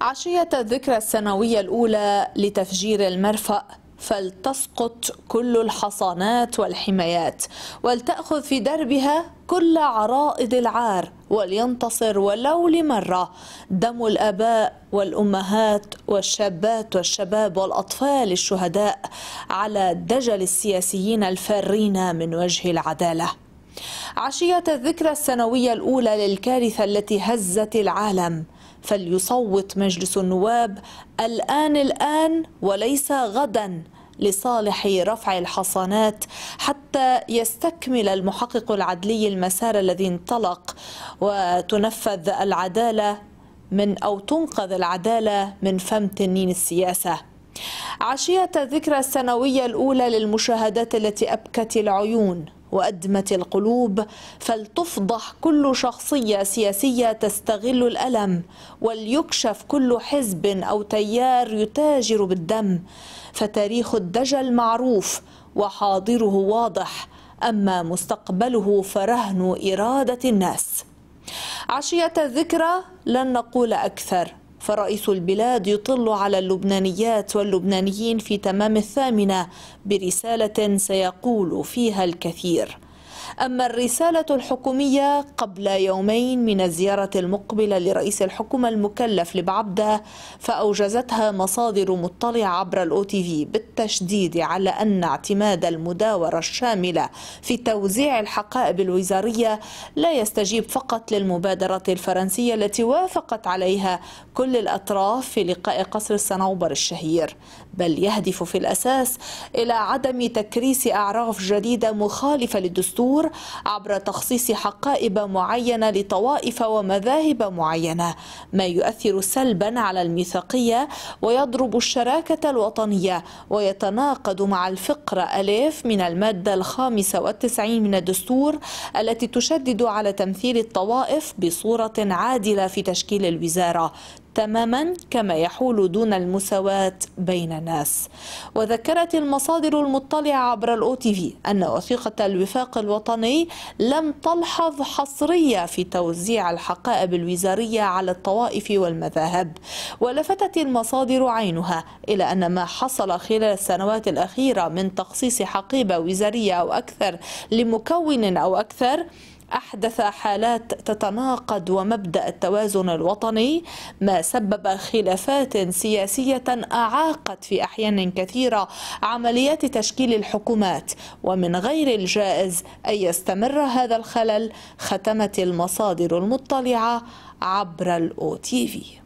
عشية الذكرى السنوية الأولى لتفجير المرفأ فلتسقط كل الحصانات والحمايات ولتأخذ في دربها كل عرائض العار ولينتصر ولو لمرة دم الآباء والأمهات والشابات والشباب والأطفال الشهداء على دجل السياسيين الفارين من وجه العدالة عشية الذكرى السنوية الأولى للكارثة التي هزت العالم فليصوت مجلس النواب الآن الآن وليس غدا لصالح رفع الحصانات حتى يستكمل المحقق العدلي المسار الذي انطلق وتنفذ العدالة من أو تنقذ العدالة من فم تنين السياسة عشية الذكرى السنوية الأولى للمشاهدات التي أبكت العيون وأدمت القلوب فلتفضح كل شخصية سياسية تستغل الألم وليكشف كل حزب أو تيار يتاجر بالدم فتاريخ الدجل معروف وحاضره واضح أما مستقبله فرهن إرادة الناس عشية الذكرى لن نقول أكثر فرئيس البلاد يطل على اللبنانيات واللبنانيين في تمام الثامنة برسالة سيقول فيها الكثير أما الرسالة الحكومية قبل يومين من الزيارة المقبلة لرئيس الحكومة المكلف لبعبدة فأوجزتها مصادر مطلعة عبر الأو تي في بالتشديد على أن اعتماد المداورة الشاملة في توزيع الحقائب الوزارية لا يستجيب فقط للمبادرة الفرنسية التي وافقت عليها كل الأطراف في لقاء قصر الصنوبر الشهير بل يهدف في الأساس إلى عدم تكريس أعراف جديدة مخالفة للدستور الجمهور عبر تخصيص حقائب معينة لطوائف ومذاهب معينة ما يؤثر سلبا على الميثاقية ويضرب الشراكة الوطنية ويتناقض مع الفقرة ألف من المادة الخامسة والتسعين من الدستور التي تشدد على تمثيل الطوائف بصورة عادلة في تشكيل الوزارة تماما كما يحول دون المساواة بين الناس وذكرت المصادر المطلعة عبر الأو تي في أن وثيقة الوفاق الوطني لم تلحظ حصرية في توزيع الحقائب الوزارية على الطوائف والمذاهب ولفتت المصادر عينها إلى أن ما حصل خلال السنوات الأخيرة من تخصيص حقيبة وزارية أو أكثر لمكون أو أكثر أحدث حالات تتناقض ومبدأ التوازن الوطني ما سبب خلافات سياسية أعاقت في أحيان كثيرة عمليات تشكيل الحكومات ومن غير الجائز أن يستمر هذا الخلل ختمت المصادر المطلعة عبر الأو تي في